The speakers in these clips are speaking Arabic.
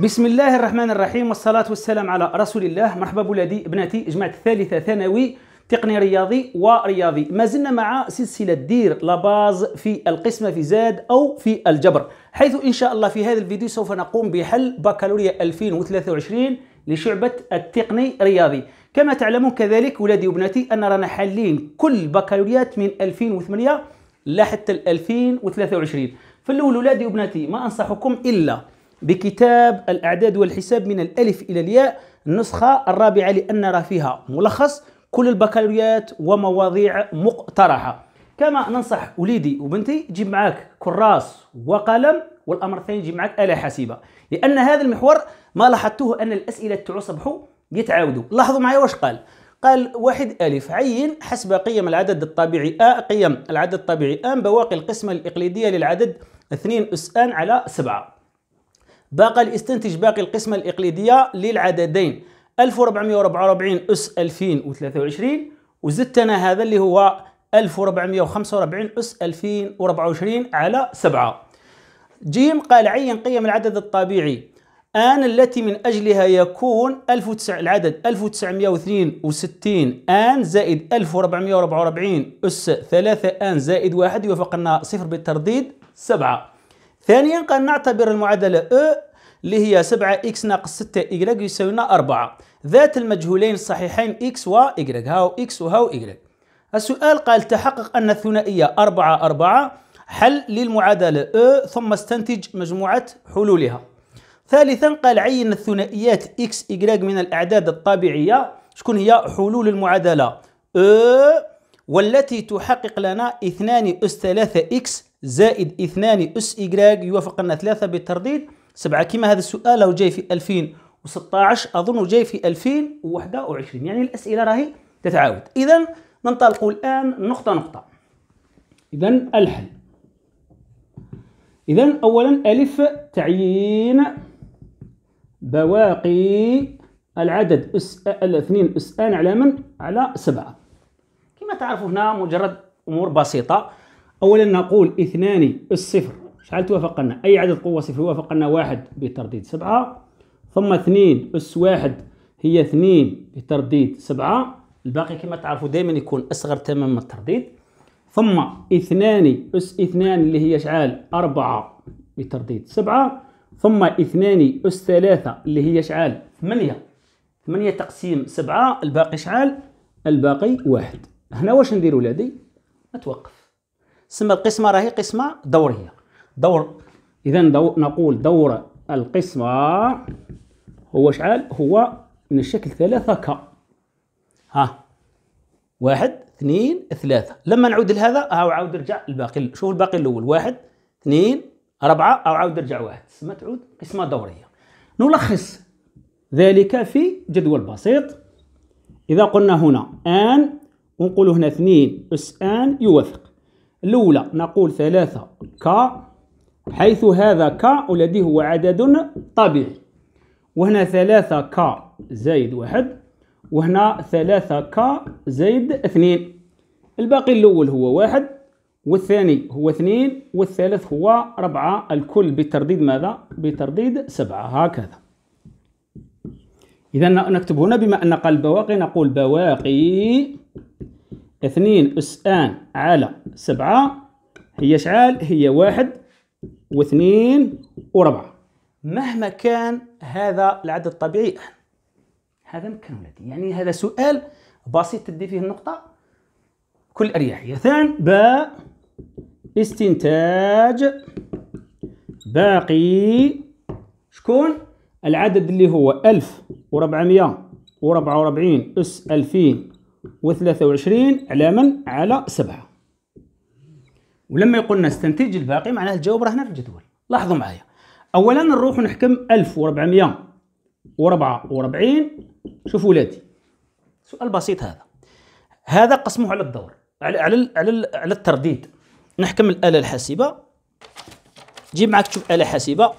بسم الله الرحمن الرحيم والصلاة والسلام على رسول الله مرحبا بولادي ابنتي جماعة الثالثة ثانوي تقني رياضي ورياضي ما زلنا مع سلسلة دير لاباز في القسمة في زاد أو في الجبر حيث إن شاء الله في هذا الفيديو سوف نقوم بحل بكالوريا 2023 لشعبة التقني رياضي كما تعلمون كذلك ولادي وبناتي أن رانا حالين كل بكالوريات من 2008 لحتى 2023 في الأول ولادي وبناتي ما أنصحكم إلا بكتاب الأعداد والحساب من الألف إلى الياء النسخة الرابعة لأن نرى فيها ملخص كل البكالوريات ومواضيع مقترحة كما ننصح وليدي وبنتي جيب معاك كراس وقلم والأمر الثاني جيب معاك آلة حاسبة لأن هذا المحور ما لاحظته أن الأسئلة تاعو صبحوا يتعاودوا لاحظوا معي واش قال قال واحد ألف عين حسب قيم العدد الطبيعي أ قيم العدد الطبيعي أن بواقي القسمة الإقليدية للعدد اثنين أس أن على سبعة باقي الاستنتج باقي القسمة الإقليدية للعددين 1444 أس 2023 وزدتنا هذا اللي هو 1445 أس 2024 على 7 جيم قال عين قيم العدد الطبيعي آن التي من أجلها يكون 1900 العدد 1962 آن زائد 1444 أس 3 آن زائد 1 يوافق لنا صفر بالترديد 7 ثانيا قال نعتبر المعادلة أ اللي هي 7 اكس ناقص 6 y يساوي لنا 4 ذات المجهولين الصحيحين اكس و y هاو اكس وهاو y السؤال قال تحقق أن الثنائية 4 4 حل للمعادلة أ ثم استنتج مجموعة حلولها ثالثا قال عين الثنائيات اكس y من الأعداد الطبيعية شكون هي حلول المعادلة أ والتي تحقق لنا 2 أس 3 إكس زائد 2 أس إيكغ يوافق لنا 3 بالترديد سبعة كما هذا السؤال لو جاي في 2016 أظن جاي في 2021 يعني الأسئلة راهي تتعاود إذا ننطلق الآن نقطة نقطة إذا الحل إذا أولا ألف تعيين بواقي العدد اس الاثنين اس ان على من؟ على سبعة كما تعرفوا هنا مجرد أمور بسيطة أولا نقول اثنان الصفر شحال توافقنا أي عدد قوة صفر وافقنا واحد بترديد سبعة ثم اثنين أس واحد هي اثنين بترديد سبعة الباقي كما تعرفوا دائما يكون أصغر تماما الترديد ثم اثنان أس اثنان اللي هي شعال أربعة بترديد سبعة ثم اثنان أس ثلاثة اللي هي شعال ثمانية ثمانية تقسيم سبعة الباقي شعال الباقي واحد هنا واش ندير ولادي نتوقف سما القسمة راهي قسمة دورية دور اذا دو نقول دور القسمة هو شحال هو من الشكل ثلاثة ك ها واحد اثنين ثلاثة لما نعود لهذا أو عاود ارجع الباقي شوف الباقي الأول واحد اثنين أربعة أو عاود ارجع واحد تسمى تعود قسمة دورية نلخص ذلك في جدول بسيط إذا قلنا هنا آن ونقول هنا اثنين أس آن يوافق الأولى نقول ثلاثة ك حيث هذا ك الذي هو عدد طبيعي وهنا ثلاثة ك زائد واحد وهنا ثلاثة ك زائد اثنين الباقي الأول هو واحد والثاني هو اثنين والثالث هو ربعة الكل بترديد ماذا؟ بترديد سبعة هكذا إذا نكتب هنا بما أن قال بواقي نقول بواقي اثنين أس آن على سبعة هي شعال هي واحد واثنين وربعة مهما كان هذا العدد الطبيعي هذا مكان ولدي يعني هذا سؤال بسيط تدي فيه النقطة كل أريحية ثان باء استنتاج باقي شكون العدد اللي هو ألف وربعة وربعين اس ألفين وعشرين على من على سبعة ولما يقولنا استنتج الباقي معناه الجواب راه هنا في الجدول لاحظوا معايا اولا نروح نحكم 1444 شوفوا ولادي سؤال بسيط هذا هذا قسمه على الدور على على على, على الترديد نحكم الاله الحاسبه جيب معك تشوف اله حاسبه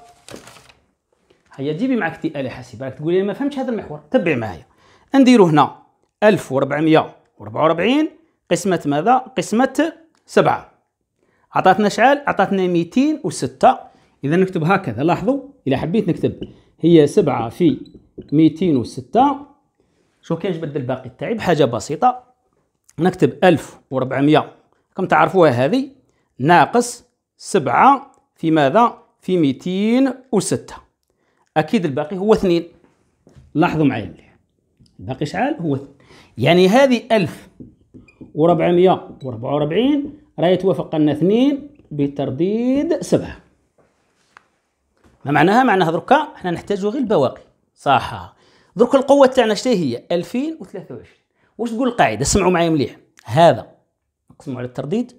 هيا جيبي معك تي اله حاسبه راك تقولي ما فهمتش هذا المحور تبع معايا نديرو هنا 1444 قسمه ماذا قسمه سبعة عطاتنا شحال ميتين 206 اذا نكتب هكذا لاحظوا اذا حبيت نكتب هي 7 في 206 شو كاين نبدل باقي تاعي بحاجه بسيطه نكتب 1400 كم تعرفوها هذه ناقص 7 في ماذا في 206 اكيد الباقي هو 2 لاحظوا معايا مليح الباقي شحال هو اثنين. يعني هذه 1444 لا يتوافقن اثنين بترديد سبعة ما معناها؟ معناها دركا احنا نحتاجو غير البواقي صح درك القوة تاعنا شتي هي 2023 واش تقول القاعدة اسمعوا معايا مليح هذا نقسموا على الترديد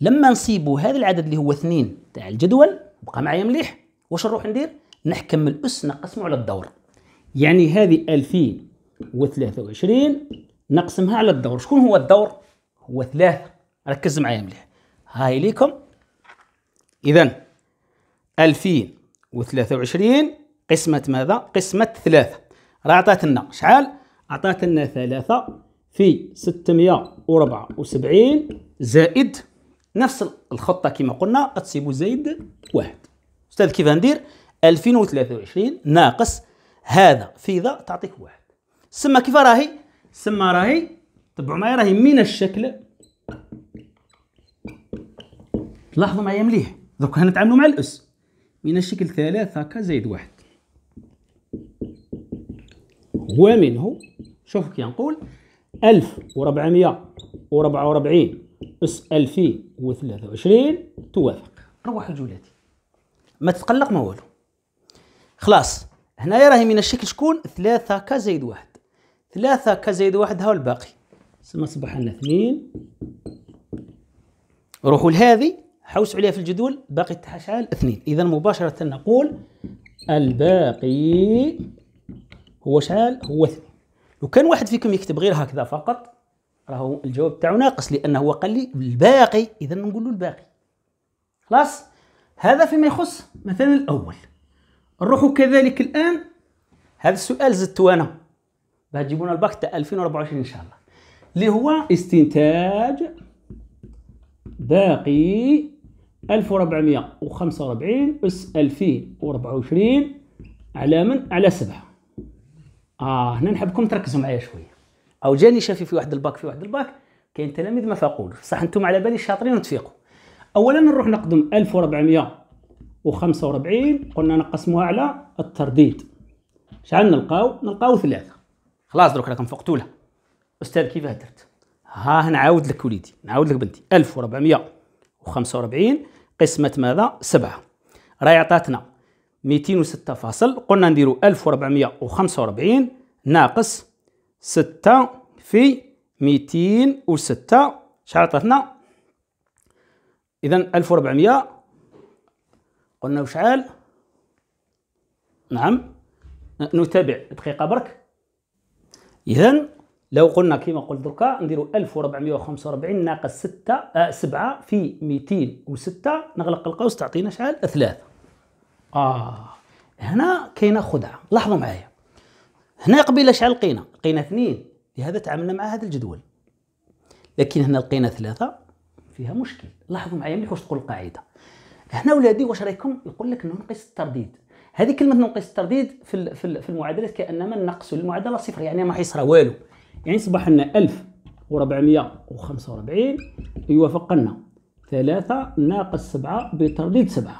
لما نصيبوا هذا العدد اللي هو اثنين تاع الجدول بقى معايا مليح واش نروح ندير نحكم الأس نقسمه على الدور يعني هذه 2023 نقسمها على الدور شكون هو الدور هو ثلاثة ركز معايا مليح هاي ليكم إذا 2023 قسمة ماذا؟ قسمة ثلاثة راه عطاتنا شحال؟ عطاتنا ثلاثة في 674 زائد نفس الخطة كما قلنا تسيبو زايد واحد أستاذ كيف ندير؟ 2023 ناقص هذا في ذا تعطيك واحد سما كيف راهي؟ سما راهي تبعوا معايا راهي من الشكل تلاحظوا معايا مليح درك هنتعاملوا مع الاس من الشكل ثلاثة هكا زائد واحد ومنه شوف كي نقول ألف وربعمية وربعة وربعين أس ألفين وثلاثة وعشرين توافق روح جولاتي ما تتقلق ما والو خلاص هنايا راهي من الشكل شكون ثلاثة ك زائد واحد ثلاثة ك زائد واحد هاو الباقي سما صبح لنا اثنين روحوا لهذه حوس عليها في الجدول باقي شحال اثنين اذا مباشره نقول الباقي هو شحال هو اثنين لو كان واحد فيكم يكتب غير هكذا فقط راهو الجواب تاعو ناقص لانه هو قال لي الباقي اذا نقول له الباقي خلاص هذا فيما يخص مثلا الاول نروحوا كذلك الان هذا السؤال زدتو انا باه تجيبونا الباك تاع 2024 ان شاء الله اللي هو استنتاج باقي 1445 أس 2024 على من؟ على سبعة آه هنا نحبكم تركزوا معايا شوية أو جاني شافي في واحد الباك في واحد الباك كاين تلاميذ ما فاقول صح انتم على بالي شاطرين وتفيقوا أولا نروح نقدم 1445 قلنا نقسموها على الترديد شحال نلقاو؟ نلقاو ثلاثة خلاص دروك راكم فقتولها أستاذ كيف درت؟ ها نعاود لك وليدي نعاود لك بنتي 1400 وخمسة 45 قسمة ماذا؟ 7 راهي عطاتنا 206 فاصل قلنا نديرو 1445 ناقص 6 في 206 شحال عطاتنا؟ إذا 1400 قلنا وشحال؟ نعم نتابع دقيقة برك إذا لو قلنا كما قلت دركا نديروا 1445 ناقص 6 آه 7 في 206 نغلق القوس تعطينا شحال 3 اه هنا كاينه خدعه لاحظوا معايا هنا قبيله شحال لقينا لقينا 2 لهذا تعاملنا مع هذا الجدول لكن هنا لقينا 3 فيها مشكل لاحظوا معايا مليح واش تقول القاعده هنا ولادي واش رايكم يقول لك ننقص الترديد هذه كلمه ننقص الترديد في في المعادلات كانما نقص المعادله صفر يعني ما حيصرى والو يعني صبح لنا 1445 يوافق لنا 3 ناقص 7 بترديد 7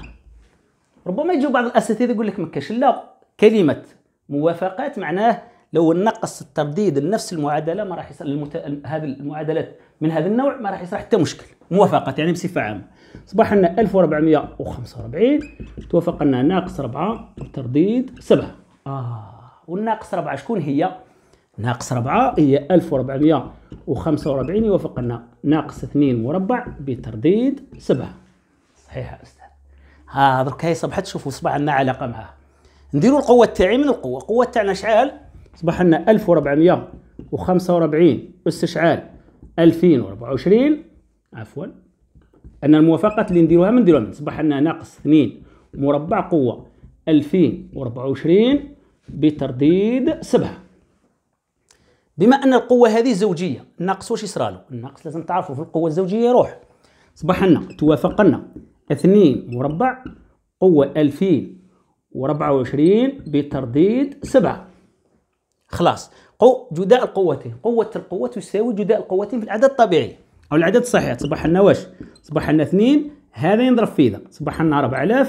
ربما يجوا بعض الاساتذه يقول لك ما كاش لا كلمه موافقات معناه لو نقص الترديد لنفس المعادله ما راح يصير المت... هذه المعادلات من هذا النوع ما راح يصير حتى مشكل موافقات يعني بصفه عامه صباح لنا 1445 توافق لنا ناقص 4 بترديد 7 اه والناقص 4 شكون هي ناقص 4 هي 1445 يوافق لنا ناقص 2 مربع بترديد 7 صحيح يا استاذ ها درك هي صبحت شوفوا صبح عندنا علاقه معها نديروا القوه تاعي من القوه القوه تاعنا شحال صبح عندنا 1445 استشعال 2024 عفوا ان الموافقات اللي نديروها من نديروها من صبح عندنا ناقص 2 مربع قوه 2024 بترديد 7 بما ان القوه هذه زوجيه ناقص واش يصرالو الناقص لازم تعرفوا في القوه الزوجيه يروح صباح لنا توافق لنا 2 مربع قوه وعشرين بترديد سبعة خلاص قو جداء القوتين قوه القوه تساوي جداء القوتين في العدد الطبيعي او العدد الصحيح صباح لنا واش صباح لنا اثنين هذا ينضرب في ذا صباح لنا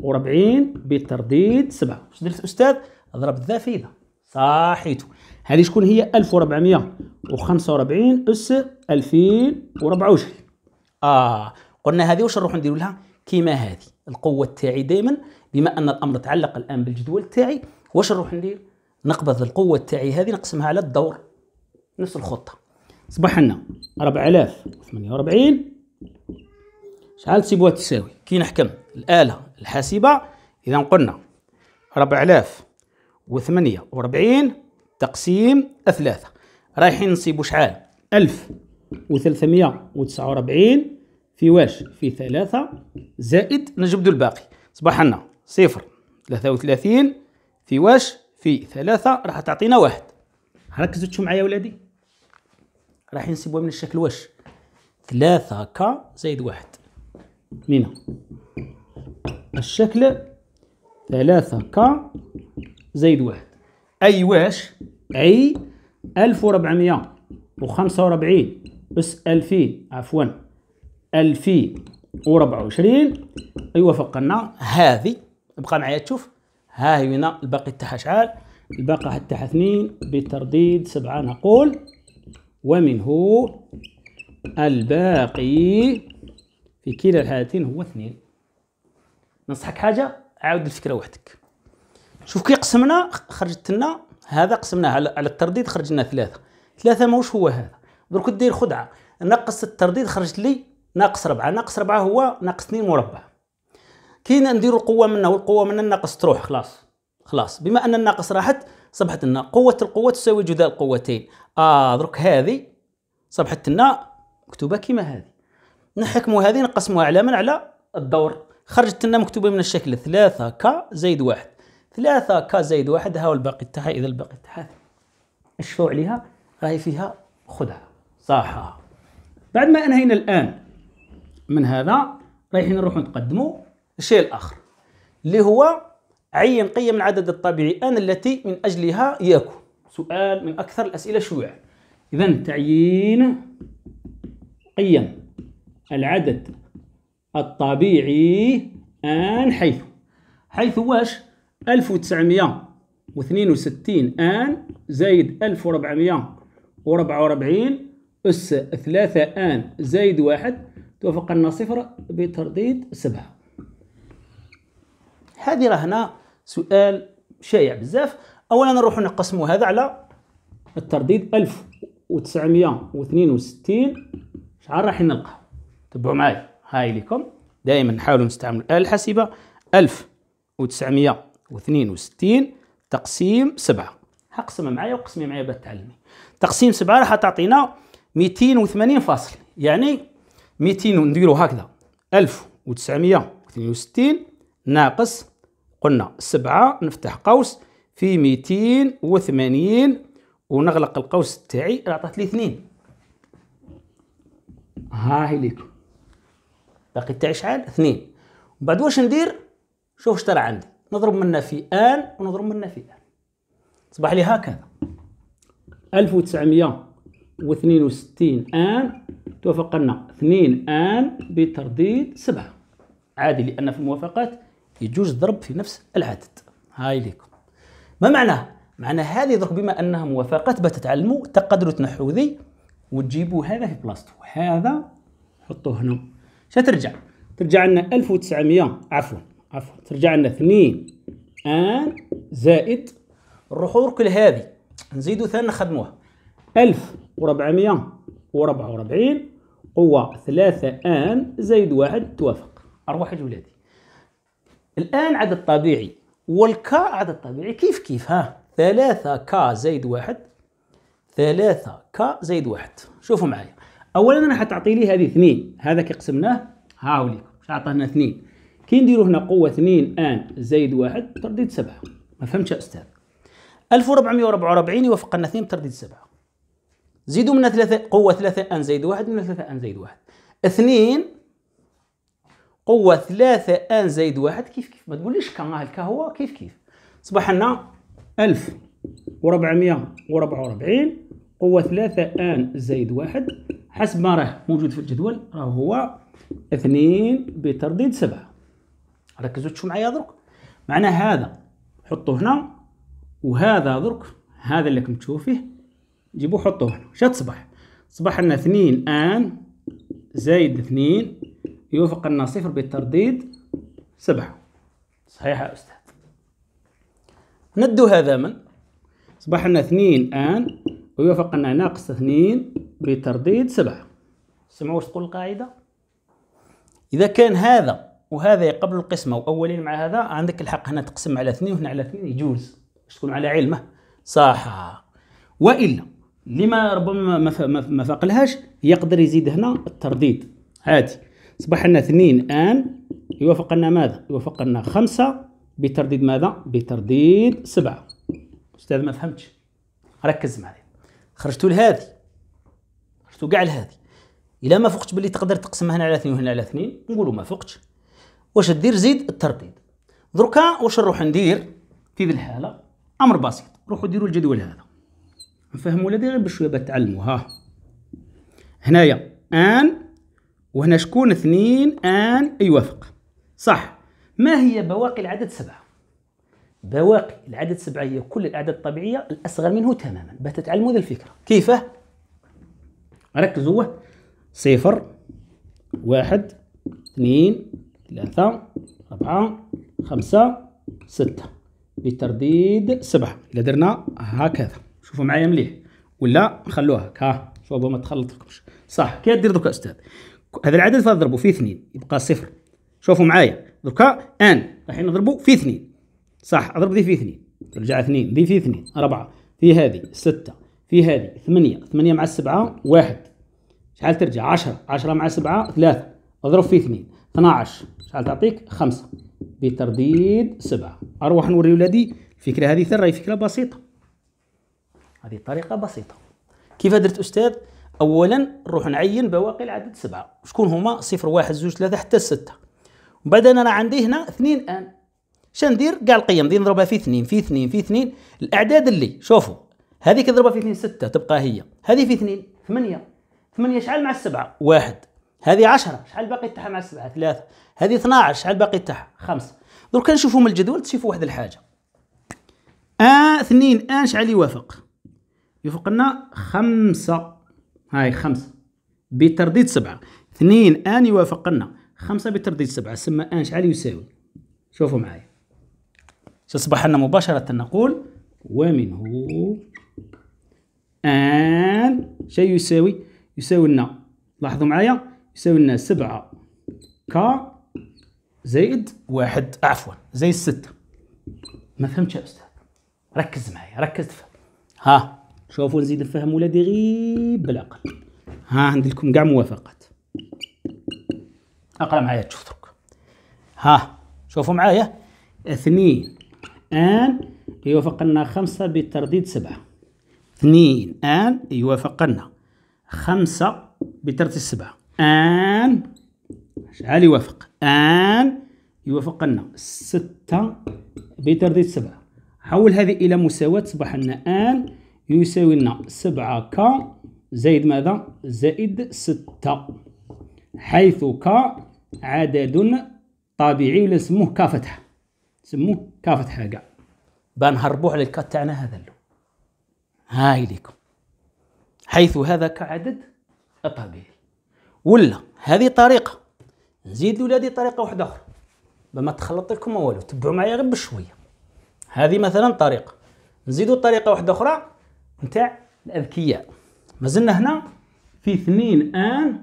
وربعين بترديد سبعة واش درت استاذ ضرب ذا في ذا صحيتو هذه شكون هي 1445 اس 2024 اه قلنا هذه واش نروح نديروا لها كيما هذه القوه تاعي دائما بما ان الامر تعلق الان بالجدول تاعي واش نروح ندير نقبض القوه تاعي هذه نقسمها على الدور نفس الخطه صبح لنا 4048 شحال تسيبوها تساوي كي نحكم الاله الحاسبه اذا قلنا 4048 تقسيم ثلاثة رايحين نصيبوا شحال ألف وثلاثمية وتسعة وربعين في واش في ثلاثة زائد نجبدو الباقي صباح لنا صفر ثلاثة وثلاثين في واش في ثلاثة راح تعطينا واحد ركزوا تشوفوا معايا ولادي راح نسيبوها من الشكل واش ثلاثة كا زائد واحد مينا الشكل ثلاثة كا زائد واحد اي واش اي 1445 اس 2000 عفوا 2024 ايوا فقنا هذه بقى معايا تشوف ها هي هنا الباقي تاعها شحال الباقي حتى اثنين بترديد سبعة نقول ومنه الباقي في كلا الحالتين هو اثنين نصحك حاجة عاود الفكرة وحدك شوف كي قسمنا خرجت لنا هذا قسمناه على الترديد خرج لنا ثلاثه ثلاثه ماهوش هو هذا درك دير خدعه نقص الترديد خرجت لي ناقص ربعه ناقص ربعه هو ناقص اثنين مربع كي نديرو القوه منه والقوه من الناقص تروح خلاص خلاص بما ان الناقص راحت صبحت لنا قوه القوه تساوي جداء القوتين اه درك هذه صبحت لنا مكتوبه كيما هذه نحكموا هذه نقسموها على من على الدور خرجت لنا مكتوبه من الشكل ثلاثة ك زائد واحد ثلاثة ك زائد واحد ها والباقي تاعها إذا الباقي تاعها الشروع عليها راهي فيها خذها صح بعد ما انهينا الآن من هذا رايحين نروحوا نتقدموا الشيء الآخر اللي هو عين قيم العدد الطبيعي ان التي من أجلها ياكو سؤال من أكثر الأسئلة شيوعا إذا تعيين قيم العدد الطبيعي ان حيث حيث واش 1962 آن زايد 1444 أس 3 آن زايد 1 توافق لنا صفر بترديد 7 هذه راه هنا سؤال شائع بزاف أولا نروحو نقسمو هذا على الترديد 1962 شحال راح نلقى تبعوا معايا هاي لكم دائما نحاولوا نستعملوا الآلة الحاسبة وتسعمية واثنين وستين تقسيم سبعة هقسمها معايا وقسمي معايا بعد تعلمي تقسيم سبعة راح تعطينا ميتين وثمانين فاصل يعني ميتين نديرو هكذا ألف وتسعمية واثنين وستين ناقص قلنا سبعة نفتح قوس في ميتين وثمانين ونغلق القوس تاعي أعطت لي اثنين ها هي ليكم باقي تاعي شحال اثنين بعد واش ندير شوف اش عندي نضرب منه في ان ونضرب منه في ان صبح لي هكذا 1962 ان توافق لنا 2 ان بترديد 7 عادي لان في الموافقات يجوز ضرب في نفس العدد هاي ليكم ما معناه معنى هذه درك بما انها موافقات بتتعلموا تقدروا تنحوا ذي وتجيبوا هذا في بلاصتو هذا حطوه هنا شترجع ترجع لنا 1900 عفوا عفوا ترجع لنا اثنين ان زائد الرحور كل هذه نزيدو ثاني نخدموها الف وربعمية وربعة وربعين قوة ثلاثة ان زائد واحد توافق اروح ولادي الان عدد طبيعي والكا عدد طبيعي كيف كيف ها ثلاثة كا زائد واحد ثلاثة كا زائد واحد شوفوا معايا اولا انا حتعطي لي هذه اثنين هذا كيقسمناه هاوليك عطانا اثنين كي نديرو هنا قوة اثنين ان زايد واحد ترديد سبعة ما فهمتش أستاذ ألف وربعمية وربعة وربعين يوافق لنا اثنين بترديد سبعة زيدوا منا ثلاثة قوة ثلاثة ان زايد واحد من ثلاثة ان زايد واحد اثنين قوة ثلاثة ان زايد واحد كيف كيف ما تقوليش كان هكا هو كيف كيف صبح لنا ألف وربعمية وربعة وربعين قوة ثلاثة ان زايد واحد حسب ما راه موجود في الجدول راه هو اثنين بترديد سبعة ركزوا تشوفوا معايا درك معنى هذا حطوه هنا وهذا درك هذا اللي راكم تشوفيه فيه جيبوه حطوه هنا شا تصبح تصبح لنا اثنين ان زايد اثنين يوافق لنا صفر بالترديد سبعة صحيح يا أستاذ ندو هذا من صبح لنا اثنين آن ويوافق لنا ناقص اثنين بترديد سبعة سمعوا واش تقول القاعدة إذا كان هذا وهذا قبل القسمة وأولين مع هذا عندك الحق هنا تقسم على اثنين وهنا على اثنين يجوز باش تكون على علمه صح وإلا لما ربما ما فاقلهاش يقدر يزيد هنا الترديد عادي صبح لنا اثنين آن يوافق لنا ماذا؟ يوافق لنا خمسة بترديد ماذا؟ بترديد سبعة أستاذ ما فهمتش ركز معايا خرجتوا لهذه خرجتوا كاع لهذه إلا ما فقتش باللي تقدر تقسم هنا على اثنين وهنا على اثنين نقولوا ما فقتش واش دير زيد الترطيب دركا واش نروح ندير في ذي الحاله امر بسيط روحوا ديروا الجدول هذا نفهموا ولادي غير بشويه تعلمو ها هنايا ان وهنا شكون اثنين ان يوافق أيوة، صح ما هي بواقي العدد سبعه بواقي العدد سبعه هي كل الاعداد الطبيعيه الاصغر منه تماما تتعلمو ذي الفكره كيفاه ركزوا صفر واحد اثنين ثلاثة أربعة خمسة ستة بترديد سبعة إلا درنا هكذا شوفوا معايا مليح ولا نخلوها هكا شوفوا ما تخلطلكمش صح كي دير دوكا أستاذ هذا العدد فنضربو فيه اثنين يبقى صفر شوفوا معايا دوكا ان رايحين نضربو فيه اثنين صح اضرب ذي فيه اثنين ترجع اثنين ذي فيه اثنين أربعة في هذه ستة في هذه ثمانية ثمانية مع السبعة واحد شحال ترجع عشرة عشرة مع سبعة ثلاثة اضرب فيه 2 12 شحال تعطيك 5 بترديد 7 اروح نوري ولادي الفكره هذه ترى فكره بسيطه هذه طريقه بسيطه كيف درت استاذ اولا نروح نعين بواقي العدد سبعه شكون هما صفر واحد زوج ثلاثه حتى سته ومن بعد انا عندي هنا اثنين ان شندير كاع القيم دي نضربها في اثنين في اثنين في اثنين الاعداد اللي شوفوا هذه كضربها في اثنين سته تبقى هي هذه في اثنين ثمانيه ثمانيه شحال مع السبعه واحد هذه 10 شحال باقي تاعها مع السبعه ثلاثه هذه 12 شحال باقي تاعها خمسه دروك نشوفوا من الجدول تشوفوا واحد الحاجه آه اثنين آن شحال يوافق يوافق لنا خمسة هاي خمسة بترديد سبعة اثنين آن يوافق لنا خمسة بترديد سبعة سما آن شحال يساوي شوفوا معايا سيصبح لنا مباشرة نقول ومنه آن شيء يساوي يساوي لنا لاحظوا معايا يساوي لنا سبعة كا زائد واحد عفوا زي ستة ما فهمتش يا أستاذ ركز معايا ركز تفهم ها شوفوا نزيد نفهم ولادي غيب بالعقل ها عندي لكم كاع موافقات اقرا معايا تشوف درك ها شوفوا معايا اثنين ان يوافق لنا خمسة بترديد سبعة اثنين ان يوافق لنا خمسة بترديد سبعة ان شحال يوافق ان يوافق لنا ستة بترديد سبعة حول هذه إلى مساواة أصبح لنا ان يساوي لنا سبعة ك زائد ماذا زائد ستة حيث ك عدد طبيعي ولا نسموه ك فتحة نسموه ك فتحة كاع بنهربوا على الكا تاعنا هذا اللو هاي ليكم حيث هذا كعدد طبيعي ولا هذه طريقه نزيد لولادي طريقه واحده اخرى ما تخلط لكم والو تبعوا معايا غير بشويه هذه مثلا طريقه نزيدوا طريقه واحده اخرى نتاع الاذكياء مازلنا هنا في اثنين ان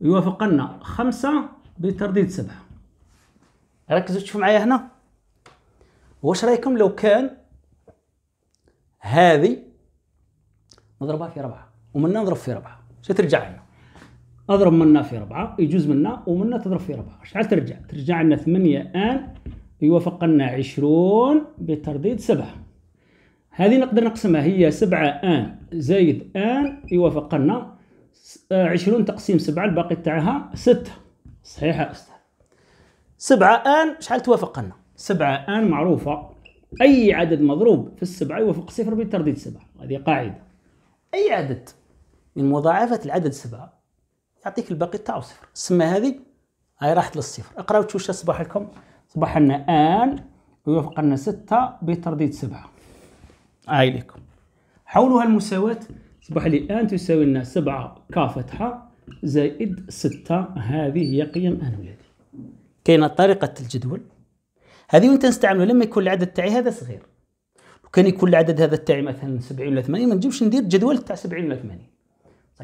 يوافقنا خمسة بترديد سبعة ركزوا تشوفوا معايا هنا واش رايكم لو كان هذه نضربها في ربعة ومن نضرب في ربعة شترجع لنا اضرب منا في ربعة يجوز منا ومنا تضرب في ربعة شحال ترجع ترجع لنا ثمانية ان يوافق لنا عشرون بترديد سبعة هذه نقدر نقسمها هي سبعة ان زايد ان يوافق لنا آه، عشرون تقسيم سبعة الباقي تاعها ستة صحيحة أستاذ سبعة ان شحال توافق لنا سبعة ان معروفة أي عدد مضروب في السبعة يوافق صفر بترديد سبعة هذه قاعدة أي عدد من مضاعفة العدد سبعة يعطيك الباقي تاعو صفر السما هذه هاي راحت للصفر اقراو تشوش صباح لكم صباح لنا ان ويوافق لنا 6 بترديد 7 هاي لكم حولوا هالمساواه صباح لي ان تساوي لنا 7 ك فتحة زائد 6 هذه هي قيم ان ولادي كاينه طريقة الجدول هذه وانت نستعملها لما يكون العدد تاعي هذا صغير لو كان يكون العدد هذا تاعي مثلا 70 ولا 80 ما نجيبش ندير جدول تاع 70 ولا 80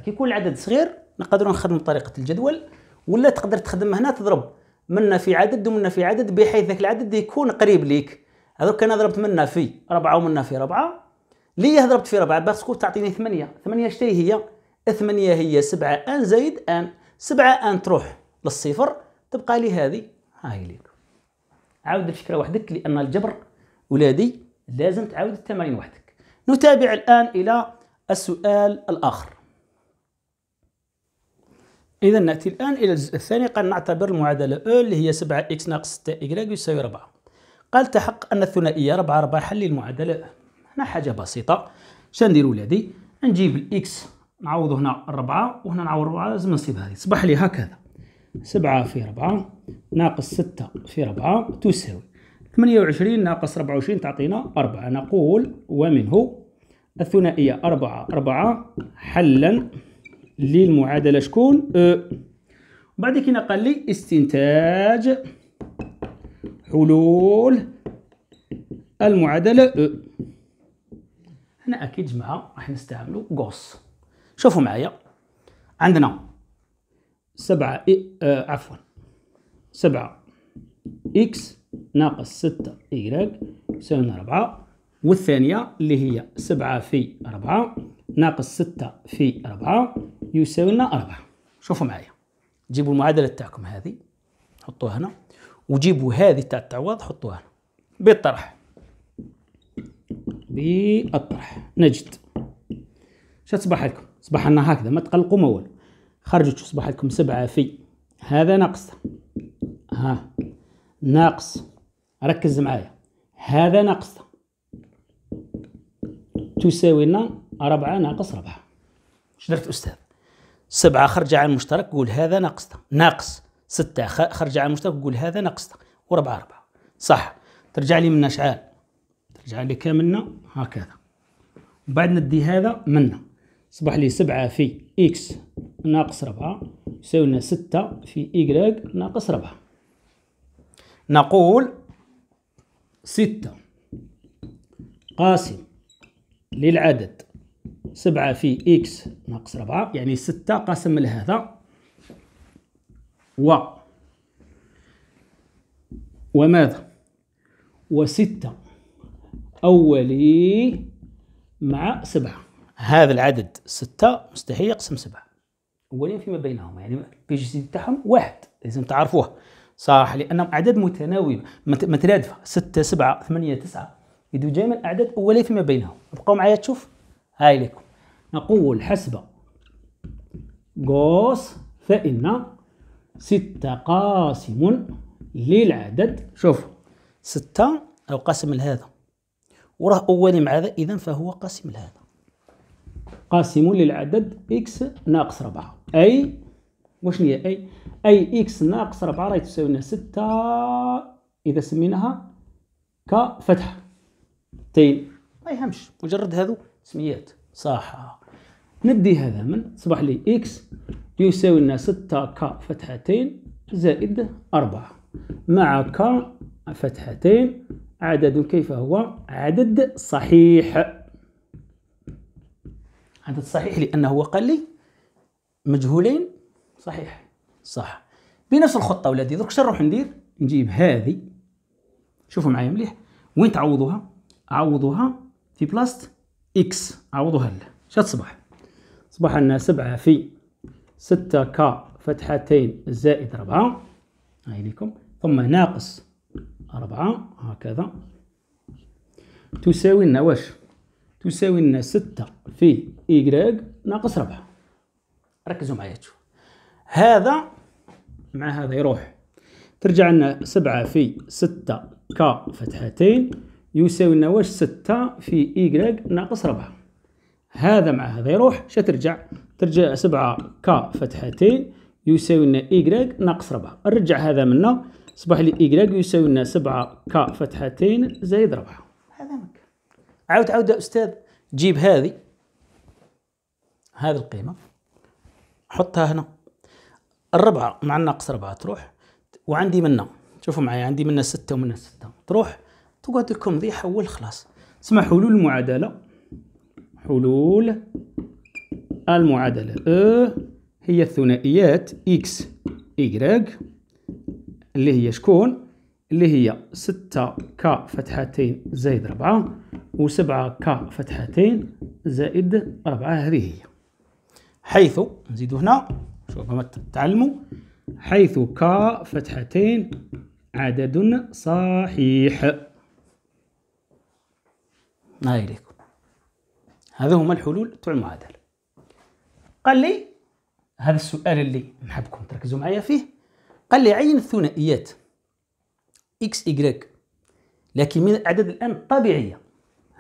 كي يكون العدد صغير نقدروا نخدموا بطريقه الجدول ولا تقدر تخدم هنا تضرب منا في عدد ومنا في عدد بحيث ذاك العدد يكون قريب ليك هذوك انا ضربت منا في ربعه ومنا في ربعه ليه ضربت في ربعه باسكو تعطيني ثمانيه ثمانيه شتي هي ثمانيه هي سبعه ان زايد ان سبعه ان تروح للصفر تبقى لي هذه هي ليك عاود الفكره وحدك لان الجبر ولادي لازم تعاود التمارين وحدك نتابع الان الى السؤال الاخر إذا نأتي الآن إلى الجزء الثاني قال نعتبر المعادلة أو اللي هي 7 إكس ناقص 6 إكغيك يساوي 4 قال تحقق أن الثنائية 4 4 حل المعادلة هنا حاجة بسيطة شندير ولادي نجيب الإكس نعوضو هنا 4 وهنا نعوض 4 لازم نصيب هذه صبح لي هكذا 7 في 4 ناقص 6 في 4 تساوي 28 ناقص 24 تعطينا 4 نقول ومنه الثنائية 4 4 حلا للمعادله شكون او أه. بعد كي قال لي استنتاج حلول المعادله او أه. هنا اكيد جماعه راح نستعملوا غوس شوفوا معايا عندنا سبعة آه عفوا سبعة إكس ناقص ستة إيكغ يساوي أربعة والثانية اللي هي سبعة في أربعة ناقص 6 في 4 يساوي لنا 4 شوفوا معايا جيبوا المعادلة تاعكم هذه حطوها هنا وجيبوا هذه تاع التعويض حطوها هنا بالطرح بالطرح نجد شا تصبح لكم تصبح لنا هكذا ما تقلقوا مول خرجت تصبح لكم 7 في هذا ناقص ها ناقص ركز معايا هذا ناقص تساوي لنا أربعة ناقص ربعة ايش درت أستاذ؟ سبعة خرج على المشترك قول هذا ناقصته ناقص ستة خرج على المشترك قول هذا ناقصته وربعة أربعة صح ترجع لي منا شعال ترجع لي كاملنا هكذا بعد ندي هذا منا صبح لي سبعة في إكس ناقص ربعة يساوي لنا ستة في إيكغيك ناقص ربعة نقول ستة قاسم للعدد سبعة في إكس ناقص ربعة يعني ستة قاسم لهذا و وماذا وستة أولي مع سبعة هذا العدد ستة مستحيل يقسم سبعة أولين فيما بينهم يعني بي جي سي تاعهم واحد لازم تعرفوه صح لأنهم أعداد متناوبة مترادفة ستة سبعة ثمانية تسعة يدو جاي من أعداد أولين فيما بينهم بقوا معايا تشوف هاي لكم نقول حسب قوس فإن ستة قاسم للعدد شوف ستة أو قاسم لهذا وراه أولي مع هذا إذا فهو قاسم لهذا قاسم للعدد إكس ناقص ربعة أي واش هي أي أي إكس ناقص ربعة راهي تساوي لنا ستة إذا سميناها كفتحة تين طيب. ما يهمش مجرد هذو سميات صح ندي هذا من تصبح لي إكس يساوي لنا ستة ك فتحتين زائد أربعة مع ك فتحتين عدد كيف هو عدد صحيح عدد صحيح لأنه هو قال لي مجهولين صحيح صح بنفس الخطة ولادي درك شنو نروح ندير نجيب هذه شوفوا معايا مليح وين تعوضوها عوضوها في بلاست اكس عوضوها له شتصبح أصبح لنا سبعة في ستة ك فتحتين زائد أربعة هاي لكم ثم ناقص أربعة هكذا تساوي لنا واش تساوي لنا ستة في إيكغيك ناقص ربعة ركزوا معايا تشوف هذا مع هذا يروح ترجع لنا سبعة في ستة ك فتحتين يساوي لنا واش ستة في إيكغيك ناقص ربعة هذا مع هذا يروح شا ترجع ترجع 7 ك فتحة تي يساوي لنا إيكغيك ناقص ربعة نرجع هذا منا صبح لي إيكغيك يساوي لنا سبعة ك فتحتين زائد ربعة هذا مك عاود عاود يا أستاذ جيب هذه هذه القيمة حطها هنا الربعة مع الناقص ربعة تروح وعندي منا شوفوا معايا عندي منا ستة ومنا ستة تروح تقعد لكم ذي حول خلاص اسمحوا له المعادلة حلول المعادلة أ هي الثنائيات إكس إيكغيك اللي هي شكون اللي هي ستة ك فتحتين زائد ربعة وسبعة ك فتحتين زائد ربعة هذه هي حيث نزيدو هنا شوف ما تتعلموا حيث ك فتحتين عدد صحيح نايلك هذا هما الحلول تاع المعادله قال لي هذا السؤال اللي نحبكم تركزوا معايا فيه قال لي عين الثنائيات اكس y لكن من الاعداد الان الطبيعيه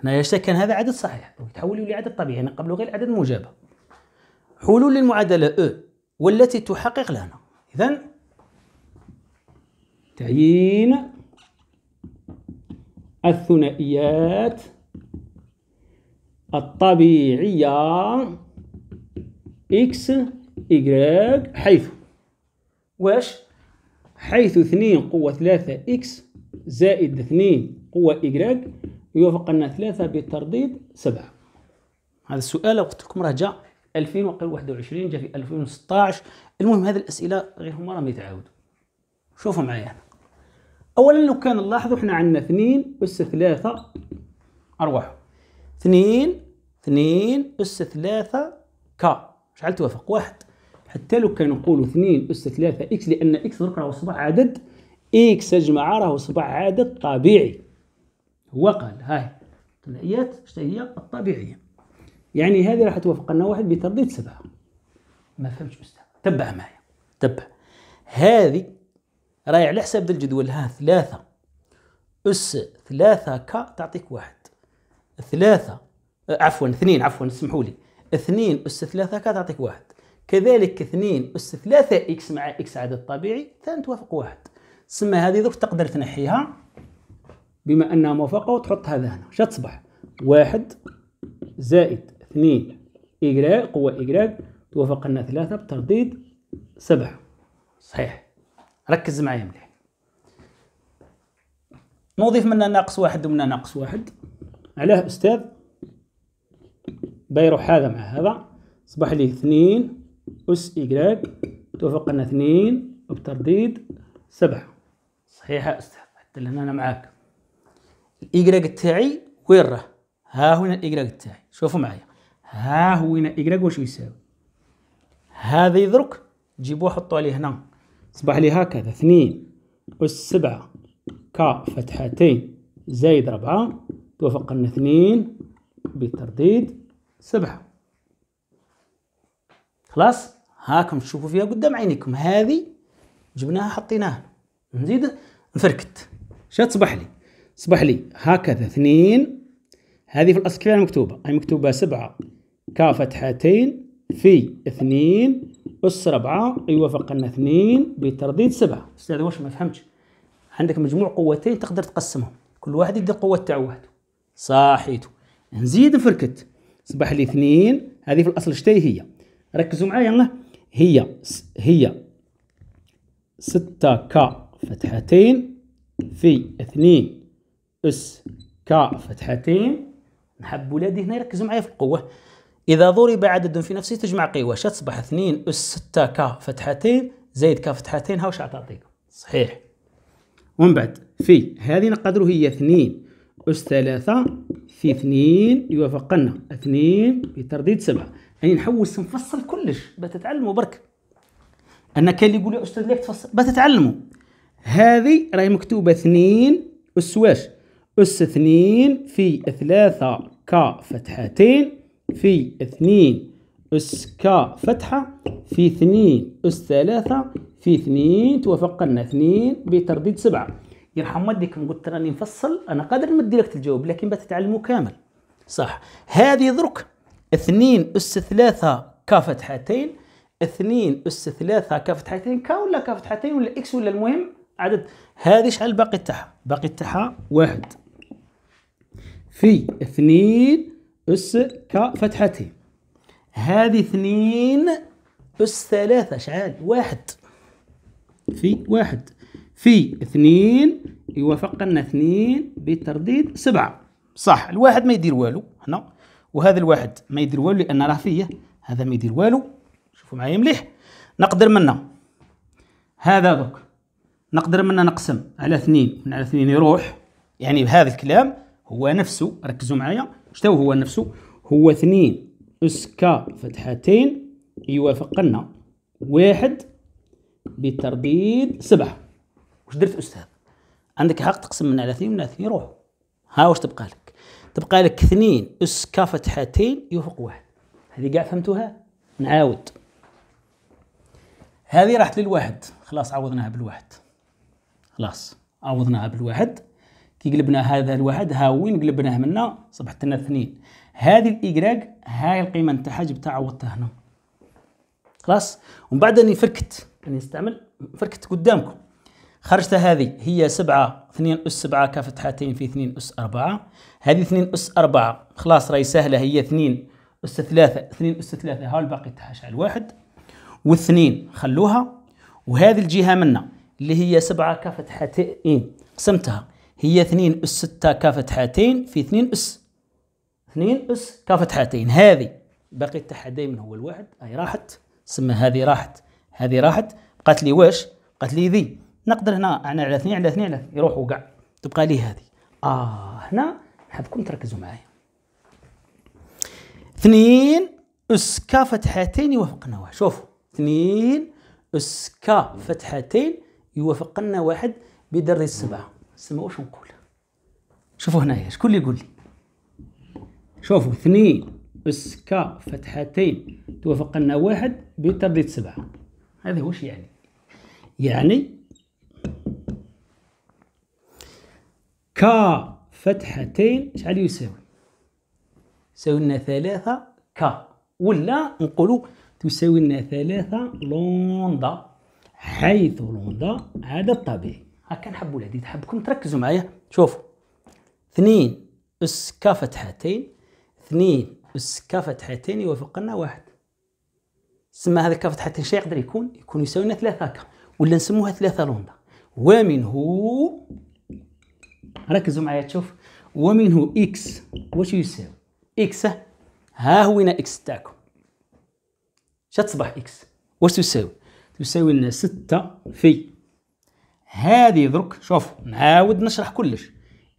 هنا كان هذا عدد صحيح يتحول لي عدد طبيعي هنا قبله غير عدد المجابه حلول للمعادله او e والتي تحقق لنا اذا تعيين الثنائيات الطبيعية إكس إجراج حيث واش حيث اثنين قوة ثلاثة إكس زائد اثنين قوة إجراج يوافق أن ثلاثة بالترديد سبعة هذا السؤال قلت لكم راه جا 2021 جا في 2016 المهم هذه الأسئلة غير هما راهم يتعاودوا شوفوا معايا أولا لو كان نلاحظوا احنا عندنا اثنين أس ثلاثة أرواح اثنين 2 أس 3 ك شحال توافق واحد حتى لو كان نقولوا 2 أس 3 إكس لأن إكس درك راهو صباع عدد إكس يا جماعة راهو صباع عدد طبيعي هو قال هاي الثنائيات شتا هي الطبيعية يعني هذه راح توافق لنا واحد بترديد سبعة ما فهمتش أستاذ تبع معايا تبع هذه راهي على حساب الجدول ها ثلاثة أس ثلاثة ك تعطيك واحد ثلاثة عفوا اثنين عفوا اسمحوا لي اثنين أس ثلاثة كتعطيك واحد كذلك اثنين أس ثلاثة إكس مع إكس عدد طبيعي ثان توافق واحد سما هذه دوك تقدر تنحيها بما أنها موافقة وتحط هذا هنا شا تصبح واحد زائد اثنين إيكغيك قوة إيكغيك توافق لنا ثلاثة بترديد سبعة صحيح ركز معايا مليح نضيف منا ناقص واحد ومنا ناقص واحد علاه أستاذ بيروح هذا مع هذا أصبح لي اثنين أس إيكغاك توافق لنا اثنين وبترديد سبعة صحيحة أستاذ حتى لهنا أنا معاك الإيكغاك تاعي وين راه؟ ها هنا الإيكغاك تاعي شوفوا معايا ها هو هنا إيكغاك واش يساوي هذا يضرك جيبوه حطوه عليه هنا صبح لي هكذا اثنين أس سبعة ك فتحتين زايد ربعة توافق لنا اثنين بترديد سبعة خلاص هاكم تشوفوا فيها قدام عينيكم هذه جبناها حطيناها نزيد نفركت شات تصبح لي صبح لي هكذا اثنين هذه في الأصل كيفاش مكتوبة هي مكتوبة سبعة كا فتحتين في اثنين أس ربعة يوافق أيوة، أن اثنين بترديد سبعة أستاذ واش ما فهمتش عندك مجموع قوتين تقدر تقسمهم كل واحد يدير قوة تاع وحده صحيتو نزيد نفركت صبح لي اثنين هذه في الاصل شتا هي ركزوا معايا هي هي ستة ك فتحتين في اثنين اس ك فتحتين نحب ولادي هنا يركزوا معايا في القوة إذا ضرب عدد في نفسه تجمع قوة تصبح اثنين اس ستة ك فتحتين زائد ك فتحتين ها واش عطاتيك صحيح ومن بعد في هذه نقدروا هي اثنين أس ثلاثة في اثنين يوافقنا اثنين بترديد سبعة يعني نحوس نفصل كلش بتتعلموا برك أنا كان اللي يقول يا أستاذ ليك تفصل بتتعلموا هذه راهي مكتوبة اثنين أس واش أس اثنين في ثلاثة ك فتحتين في اثنين أس ك فتحة في اثنين أس ثلاثة في اثنين توافقنا اثنين بترديد سبعة يرحم والديك ديك قلت راني نفصل انا قادر نمدي لك الجواب لكن بات تتعلمه كامل صح هذه درك اثنين اس ثلاثة كفتحتين اثنين اس ثلاثة كفتحتين كا ولا كفتحتين ولا اكس ولا المهم عدد هذه شحال باقي تاعها باقي تاعها واحد في اثنين اس كفتحتين هذه اثنين اس ثلاثة شحال واحد في واحد في اثنين يوافق لنا اثنين بترديد سبعة صح الواحد ما يدير والو هنا وهذا الواحد ما يدير والو لأن راه فيه هذا ما يدير والو شوفوا معايا مليح نقدر منا هذا دوك نقدر منا نقسم على اثنين من على اثنين يروح يعني بهذا الكلام هو نفسه ركزوا معايا شتو هو نفسه هو اثنين اس كا فتحتين يوافق لنا واحد بترديد سبعه واش درت استاذ عندك حق تقسم من على اثنين من على اثنين روح ها واش تبقى لك تبقى لك اثنين اس كفتحتين يوفق واحد هذه كاع فهمتوها نعاود هذه راحت للواحد خلاص عوضناها بالواحد خلاص عوضناها بالواحد كي قلبنا هذا الواحد ها وين قلبناه منا صبحت لنا اثنين هذه الايكراك هاي القيمه نتاعها جبتها عوضتها هنا خلاص ومن بعد اني فركت اني نستعمل فركت قدامكم خرجت هذه هي سبعة اثنين أس سبعة كفتحتين في اثنين أس أربعة هذه اثنين أس أربعة خلاص رأي سهلة هي اثنين أس ثلاثة اثنين أس ثلاثة هاو الباقي تحاش على الواحد واثنين خلوها وهذه الجهة منا اللي هي سبعة كفتحتين قسمتها إيه، هي اثنين أس ستة كفتحتين في اثنين أس اثنين أس كفتحتين هذه باقي التحدي دايما هو الواحد أي راحت سمى هذه راحت هذه راحت قالت لي واش قالت لي ذي نقدر هنا انا يعني على اثنين على اثنين على كاع يروح وقع تبقى لي هذه اه هنا حابكم تركزوا معايا اثنين اسكا فتحتين يوافقنا واحد شوفوا اثنين اسكا فتحتين يوافقنا واحد بدر السبعه سمع واش نقول شوفوا هنايا شكون اللي يقول لي شوفوا اثنين اسكا فتحتين توافقنا واحد بترديد سبعة هذا واش يعني يعني ك فتحتين شحال يساوي يساوي لنا ثلاثة ك ولا نقولوا تساوي لنا ثلاثة لوندا حيث لوندا عدد طبيعي هكا نحبوا الهديد حبكم تركزوا معايا شوفوا اثنين اس ك فتحتين اثنين اس ك فتحتين يوافق لنا واحد سما هذا كا فتحتين شي يقدر يكون يكون يساوي لنا ثلاثة كا ولا نسموها ثلاثة لوندا ومنه ركزوا معايا تشوف ومنه إكس واش يساوي إكس ها هو هنا إكس تاعكم شتصبح إكس واش تساوي تساوي لنا ستة في هذه درك شوف نعاود نشرح كلش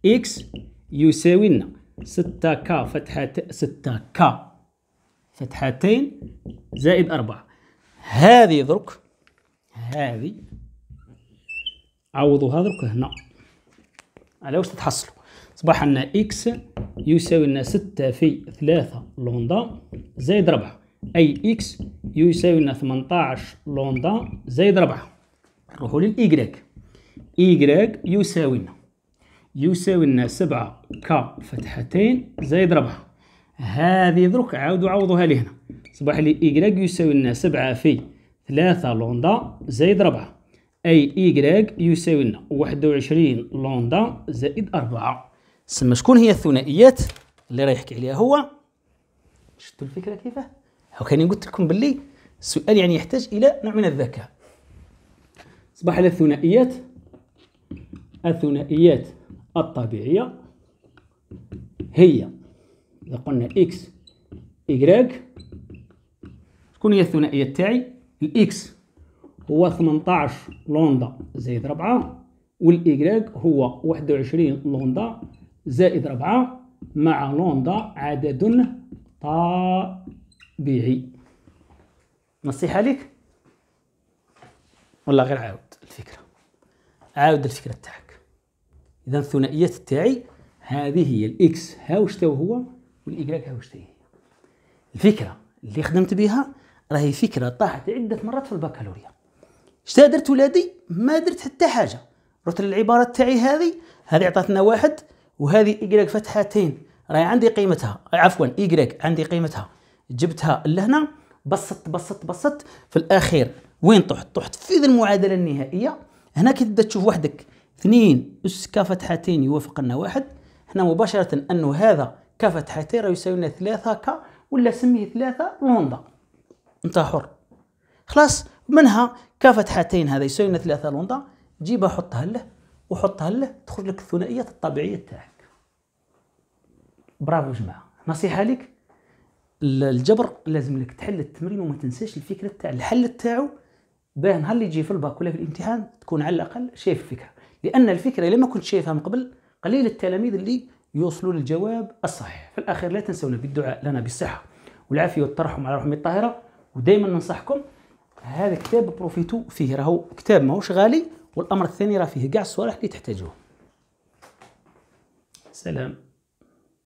إكس يساوي لنا ستة ك فتحة ستة ك فتحتين زائد أربعة هذه درك هذه عوضوها درك هنا على واش تتحصلوا صباح عندنا اكس يساوي لنا 6 في 3 لوندا زائد 4 اي اكس يساوي لنا 18 لوندا زائد 4 نروحوا للايكغيك ايكغيك يساوي لنا يساوي لنا 7 ك فتحتين زائد 4 هذه دروك عاودوا عوضوها لي هنا صباح لي ايكغيك يساوي لنا 7 في 3 لوندا زائد 4 أي اي يساوي لنا واحد وعشرين لوندا زائد أربعة سما شكون هي الثنائيات اللي راه يحكي عليها هو شفتوا الفكرة كيفاه هاو كان قلت لكم باللي السؤال يعني يحتاج إلى نوع من الذكاء صباح على الثنائيات الثنائيات الطبيعية هي إذا قلنا إكس إيكغيك شكون هي الثنائية تاعي الإكس هو 18 لوندا زائد 4 والإيكغيك هو 21 لوندا زائد 4 مع لوندا عدد طبيعي نصيحة لك ولا غير عاود الفكرة عاود الفكرة تاعك إذا الثنائية تاعي هذه هي الإكس ها واش هو والإيكغيك ها واش هي الفكرة اللي خدمت بها راهي فكرة طاحت عدة مرات في البكالوريا شتا درت ولادي ما درت حتى حاجه رحت للعباره تاعي هذه هذه عطاتنا واحد وهذه إيكغيك فتحتين راهي عندي قيمتها عفوا إيكغيك عندي قيمتها جبتها لهنا بسطت بسطت بسطت في الاخير وين طحت طحت في ذي المعادله النهائيه هنا كي تبدا تشوف وحدك اثنين اس كفتحتين يوافق لنا واحد هنا مباشره انه هذا كفتحتين راه يساوي لنا ثلاثة ك ولا سميه ثلاثة لوندا انت حر خلاص منها كفتحتين هذه يساوينا ثلاثة لوندا جيبها حطها له وحطها له تخرج لك الثنائيات الطبيعية تاعك برافو جماعة نصيحة لك الجبر لازم لك تحل التمرين وما تنساش الفكرة تاع الحل تاعو باه نهار اللي يجي في الباك ولا في الامتحان تكون على الاقل شايف الفكرة لان الفكرة لما كنت شايفها من قبل قليل التلاميذ اللي يوصلوا للجواب الصحيح في الاخير لا تنسونا بالدعاء لنا بالصحة والعافية والترحم على رحمة الطاهرة ودائما ننصحكم هذا كتاب بروفيتو فيه راهو كتاب ماهوش غالي والامر الثاني راه فيه كاع الصوالح اللي تحتاجوه سلام